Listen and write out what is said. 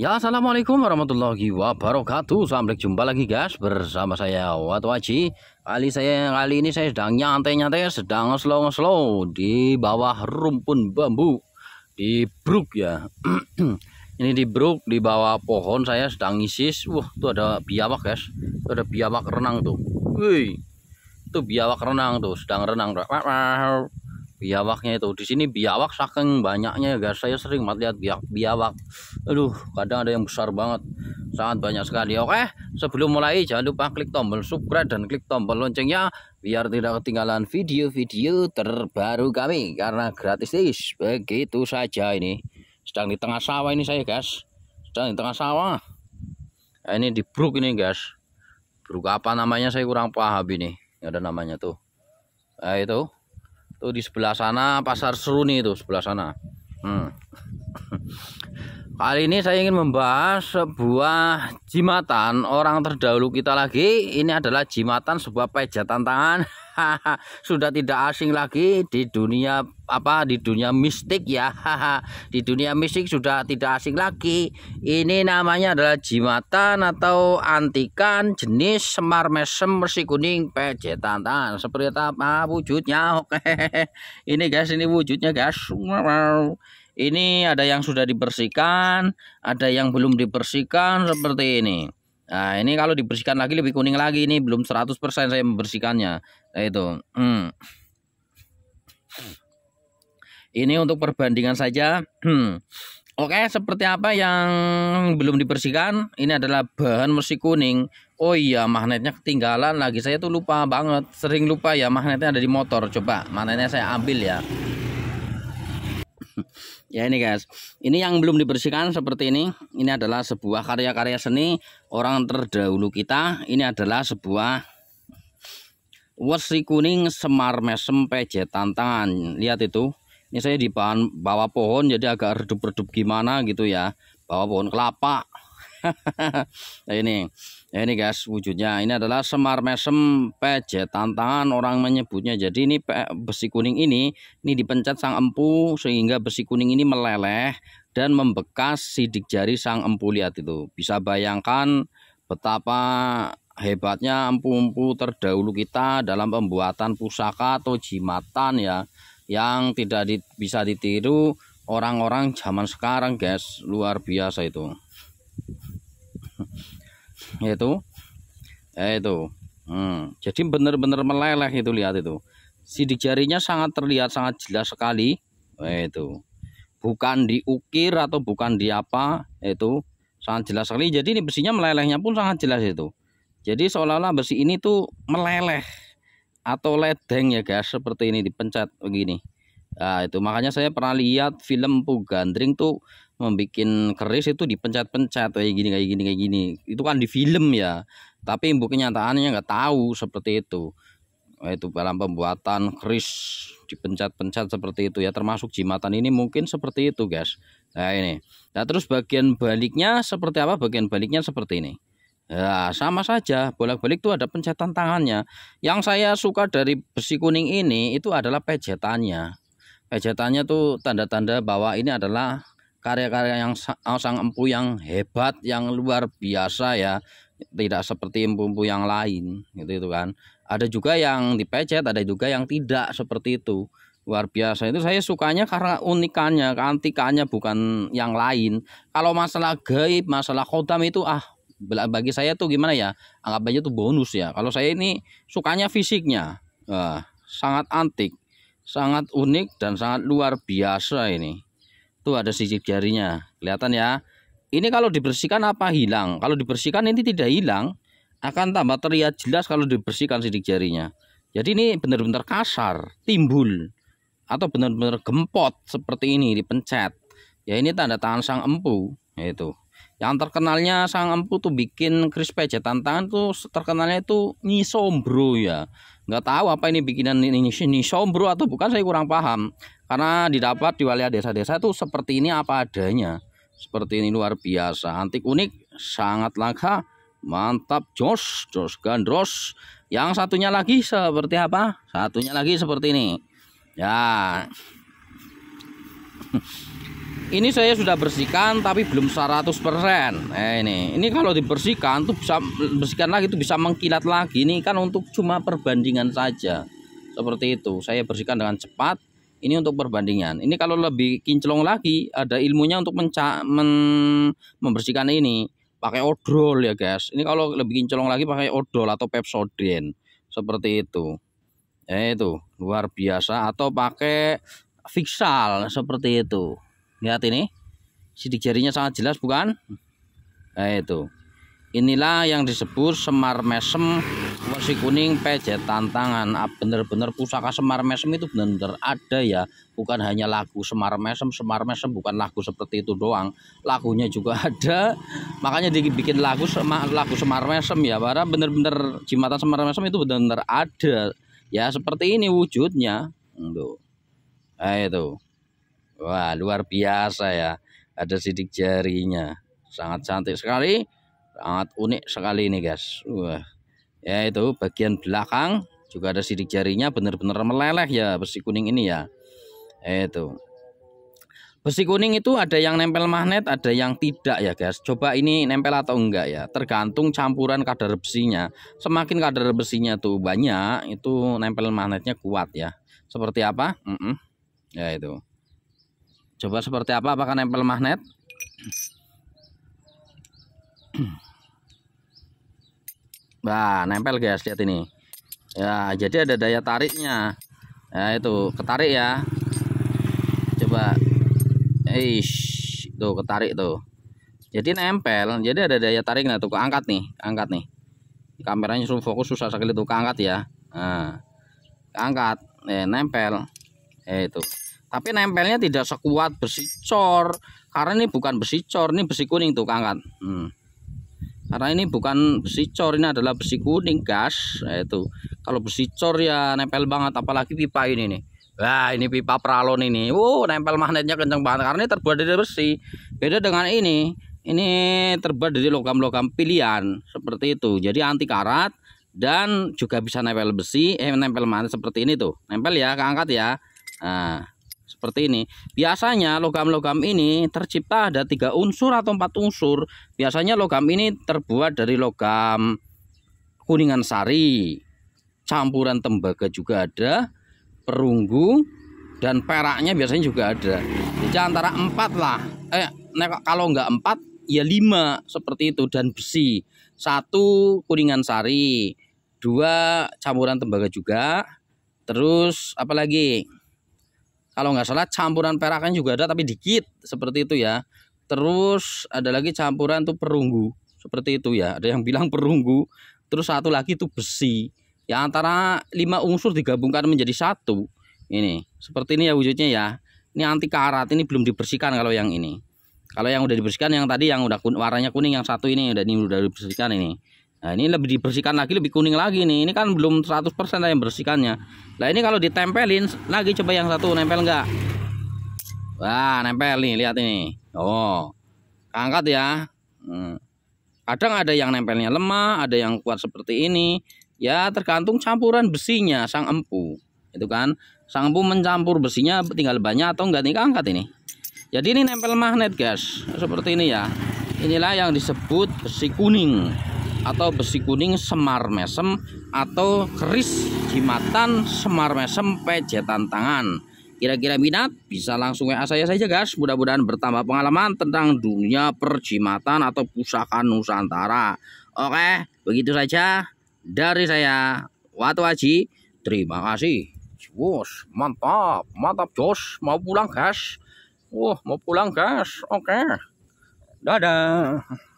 Ya assalamualaikum warahmatullahi wabarakatuh Sampai jumpa lagi guys bersama saya Waji Kali saya kali ini saya sedang nyantai-nyantai sedang slow-slow Di bawah rumpun bambu Di Bruk ya Ini di Bruk di bawah pohon saya sedang ngisis Wah itu ada biawak guys Itu Ada biawak renang tuh Wih Itu biawak renang tuh sedang renang biawaknya itu di sini biawak saking banyaknya ya guys saya sering banget lihat biawak biawak aduh kadang ada yang besar banget sangat banyak sekali oke sebelum mulai jangan lupa klik tombol subscribe dan klik tombol loncengnya biar tidak ketinggalan video-video terbaru kami karena gratis guys begitu saja ini sedang di tengah sawah ini saya guys sedang di tengah sawah nah, ini di bruk ini guys bruk apa namanya saya kurang paham ini ada namanya tuh nah, itu Tuh di sebelah sana pasar Seruni itu sebelah sana. Hmm. Kali ini saya ingin membahas sebuah jimatan orang terdahulu kita lagi. Ini adalah jimatan sebuah pejatan tangan. Sudah tidak asing lagi di dunia apa di dunia mistik ya di dunia mistik sudah tidak asing lagi ini namanya adalah jimatan atau antikan jenis semar mesem bersih kuning pecetan tan ah, seperti apa wujudnya oke ini guys ini wujudnya guys ini ada yang sudah dibersihkan ada yang belum dibersihkan seperti ini Nah, ini kalau dibersihkan lagi lebih kuning lagi ini belum 100% saya membersihkannya. Nah, itu. Hmm. Ini untuk perbandingan saja. Oke, seperti apa yang belum dibersihkan? Ini adalah bahan mesi kuning. Oh iya, magnetnya ketinggalan lagi. Saya tuh lupa banget, sering lupa ya magnetnya ada di motor. Coba magnetnya saya ambil ya. ya ini guys, ini yang belum dibersihkan seperti ini. Ini adalah sebuah karya-karya seni orang terdahulu kita. Ini adalah sebuah wesi kuning semar mesem pejet tantangan. Lihat itu ini saya di bahan bawah pohon jadi agak redup-redup gimana gitu ya bawah pohon kelapa nah, ini ini guys wujudnya ini adalah semar mesem PJ tantangan orang menyebutnya jadi ini besi kuning ini ini dipencet sang empu sehingga besi kuning ini meleleh dan membekas sidik jari sang empu lihat itu bisa bayangkan betapa hebatnya empu-empu terdahulu kita dalam pembuatan pusaka atau jimatan ya yang tidak di, bisa ditiru orang-orang zaman sekarang guys luar biasa itu itu ya itu hmm. jadi benar-benar meleleh itu lihat itu sidik jarinya sangat terlihat sangat jelas sekali ya itu bukan diukir atau bukan diapa ya, itu sangat jelas sekali jadi ini besinya melelehnya pun sangat jelas itu jadi seolah-olah besi ini tuh meleleh atau ledeng ya guys seperti ini dipencet begini nah, itu makanya saya pernah lihat film Pugandring tuh membuat keris itu dipencet-pencet kayak gini kayak gini kayak gini itu kan di film ya tapi ibu kenyataannya nggak tahu seperti itu nah, itu dalam pembuatan keris dipencet-pencet seperti itu ya termasuk jimatan ini mungkin seperti itu guys nah ini nah terus bagian baliknya seperti apa bagian baliknya seperti ini Ya, sama saja. Bolak-balik itu ada pencetan tangannya. Yang saya suka dari besi kuning ini itu adalah pejetannya. Pejetannya tuh tanda-tanda bahwa ini adalah karya-karya yang oh, sang empu yang hebat, yang luar biasa ya. Tidak seperti empu-empu yang lain, gitu itu kan. Ada juga yang dipecet, ada juga yang tidak seperti itu. Luar biasa itu saya sukanya karena unikannya, keantikannya bukan yang lain. Kalau masalah gaib, masalah khodam itu ah bagi saya tuh gimana ya anggap aja tuh bonus ya kalau saya ini sukanya fisiknya uh, sangat antik sangat unik dan sangat luar biasa ini tuh ada sisik jarinya kelihatan ya ini kalau dibersihkan apa hilang kalau dibersihkan ini tidak hilang akan tambah terlihat jelas kalau dibersihkan sidik jarinya jadi ini benar-benar kasar timbul atau benar-benar gempot seperti ini dipencet ya ini tanda tangan sang empu yaitu yang terkenalnya Sang Empu tuh bikin crisp pecetan ya. tantangan tuh terkenalnya itu Nisombro ya nggak tahu apa ini bikinan ini Nisombro atau bukan saya kurang paham karena didapat di wilayah desa-desa itu seperti ini apa adanya seperti ini luar biasa antik unik sangat langka mantap jos jos gandros yang satunya lagi seperti apa satunya lagi seperti ini ya ini saya sudah bersihkan tapi belum 100% eh, ini ini kalau dibersihkan tuh bisa bersihkan lagi itu bisa mengkilat lagi ini kan untuk cuma perbandingan saja seperti itu saya bersihkan dengan cepat ini untuk perbandingan ini kalau lebih kinclong lagi ada ilmunya untuk menca men membersihkan ini pakai odol ya guys ini kalau lebih kinclong lagi pakai odol atau pepsodent seperti itu ya itu luar biasa atau pakai fixal seperti itu Lihat ini. Sidik jarinya sangat jelas bukan? Nah itu. Inilah yang disebut semar mesem versi kuning pejetan tantangan ah, Bener-bener pusaka semar mesem itu bener-bener ada ya. Bukan hanya lagu semar mesem, semar mesem bukan lagu seperti itu doang. Lagunya juga ada. Makanya dibikin lagu lagu semar mesem ya. Para bener-bener jimatan semar mesem itu bener-bener ada. Ya seperti ini wujudnya. Tuh. Nah, itu. Wah, luar biasa ya. Ada sidik jarinya. Sangat cantik sekali. Sangat unik sekali ini, guys. Wah. Ya, itu bagian belakang juga ada sidik jarinya benar-benar meleleh ya besi kuning ini ya. ya. Itu. Besi kuning itu ada yang nempel magnet, ada yang tidak ya guys. Coba ini nempel atau enggak ya. Tergantung campuran kadar besinya. Semakin kadar besinya tuh banyak, itu nempel magnetnya kuat ya. Seperti apa? Mm -mm. Ya itu. Coba seperti apa? Apakah nempel magnet? Nah, nempel guys, lihat ini. Ya, jadi ada daya tariknya. Ya, itu ketarik ya. Coba. Eish, tuh ketarik tuh. Jadi nempel, jadi ada daya tariknya tuh keangkat nih, angkat nih. Kameranya suruh fokus susah sekali tuh keangkat ya. Nah, keangkat, eh nempel. Eh itu tapi nempelnya tidak sekuat besi cor karena ini bukan besi cor ini besi kuning tuh kangen kan? hmm. karena ini bukan besi cor ini adalah besi kuning gas nah, itu kalau besi cor ya nempel banget apalagi pipa ini nih Wah ini pipa pralon ini wow nempel magnetnya kenceng banget karena ini terbuat dari besi beda dengan ini ini terbuat dari logam-logam pilihan seperti itu jadi anti karat dan juga bisa nempel besi eh nempel magnet seperti ini tuh nempel ya keangkat ya nah seperti ini. Biasanya logam-logam ini tercipta ada tiga unsur atau empat unsur. Biasanya logam ini terbuat dari logam kuningan sari, campuran tembaga juga ada, perunggu dan peraknya biasanya juga ada. Jadi antara empat lah. Eh, nek kalau nggak empat ya lima seperti itu dan besi. Satu kuningan sari, dua campuran tembaga juga, terus apalagi kalau nggak salah campuran perakan juga ada tapi dikit seperti itu ya terus ada lagi campuran tuh perunggu seperti itu ya ada yang bilang perunggu terus satu lagi tuh besi ya antara lima unsur digabungkan menjadi satu ini seperti ini ya wujudnya ya ini anti karat ini belum dibersihkan kalau yang ini kalau yang udah dibersihkan yang tadi yang udah warnanya kuning yang satu ini udah ini udah dibersihkan ini Nah ini lebih dibersihkan lagi lebih kuning lagi nih Ini kan belum 100% yang bersihkannya Nah ini kalau ditempelin lagi coba yang satu nempel enggak Wah nempel nih lihat ini Oh angkat ya hmm. Kadang ada yang nempelnya lemah Ada yang kuat seperti ini Ya tergantung campuran besinya sang empu Itu kan Sang empu mencampur besinya tinggal banyak atau enggak nih angkat ini Jadi ini nempel magnet guys Seperti ini ya Inilah yang disebut besi kuning atau besi kuning semar mesem atau keris jimatan semar mesem pejetan tangan. Kira-kira minat? Bisa langsung WA saya saja guys. Mudah-mudahan bertambah pengalaman tentang dunia perjimatan atau pusaka Nusantara. Oke, begitu saja dari saya. Watu Haji, terima kasih. Wos, mantap, mantap Jos. Mau pulang guys? Wah, mau pulang guys. Oke. Dadah.